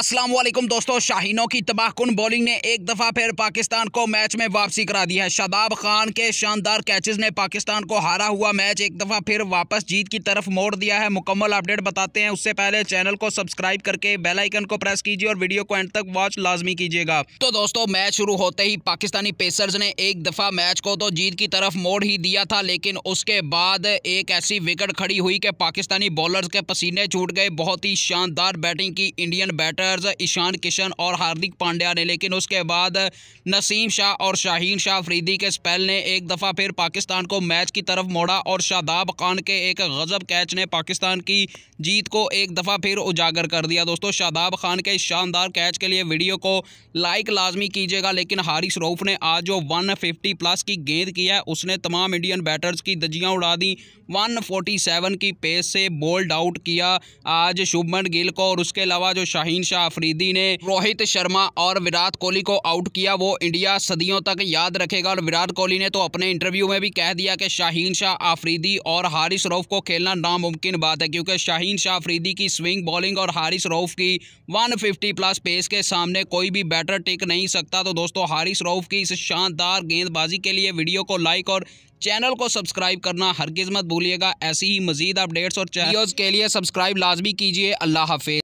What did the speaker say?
अस्सलाम वालेकुम दोस्तों शाहीनों की तबाहकुन बॉलिंग ने एक दफ़ा फिर पाकिस्तान को मैच में वापसी करा दी है शादाब खान के शानदार कैचेस ने पाकिस्तान को हारा हुआ मैच एक दफ़ा फिर वापस जीत की तरफ मोड़ दिया है मुकम्मल अपडेट बताते हैं उससे पहले चैनल को सब्सक्राइब करके बेल आइकन को प्रेस कीजिए और वीडियो को एंड तक वॉच लाजमी कीजिएगा तो दोस्तों मैच शुरू होते ही पाकिस्तानी पेसर्स ने एक दफ़ा मैच को तो जीत की तरफ मोड़ ही दिया था लेकिन उसके बाद एक ऐसी विकेट खड़ी हुई कि पाकिस्तानी बॉलर्स के पसीने छूट गए बहुत ही शानदार बैटिंग की Indian batter players Ishan Kishan और हार्दिक पांड्या ने लेकिन उसके बाद नसीम शाह और शाहीन शाह फरीदी के स्पेल ने एक दफ़ा फिर पाकिस्तान को मैच की तरफ मोड़ा और शादाब खान के एक गज़ब कैच ने पाकिस्तान की जीत को एक दफ़ा फिर उजागर कर दिया दोस्तों शादाब खान के शानदार कैच के लिए वीडियो को लाइक लाजमी कीजिएगा लेकिन हारिस रऊफ़ ने आज जो वन प्लस की गेंद की है उसने तमाम इंडियन बैटर्स की दजियाँ उड़ा दी 147 की पेस से बोल्ड आउट किया आज शुभमन गिल को और उसके अलावा जो शाहीन शाह अफरीदी ने रोहित शर्मा और विराट कोहली को आउट किया वो इंडिया सदियों तक याद रखेगा और विराट कोहली ने तो अपने इंटरव्यू में भी कह दिया कि शाहीन शाह आफरीदी और हारिस रऊफ को खेलना नामुमकिन बात है क्योंकि शाहीन शाह अफरीदी की स्विंग बॉलिंग और हारिस रऊफ की वन प्लस पेस के सामने कोई भी बैटर टिक नहीं सकता तो दोस्तों हारिस रऊफ की इस शानदार गेंदबाजी के लिए वीडियो को लाइक और चैनल को सब्सक्राइब करना हर किस्मत भूलिएगा ऐसी ही मजीद अपडेट्स और चैनल के लिए सब्सक्राइब लाजमी कीजिए अल्लाह हाफिज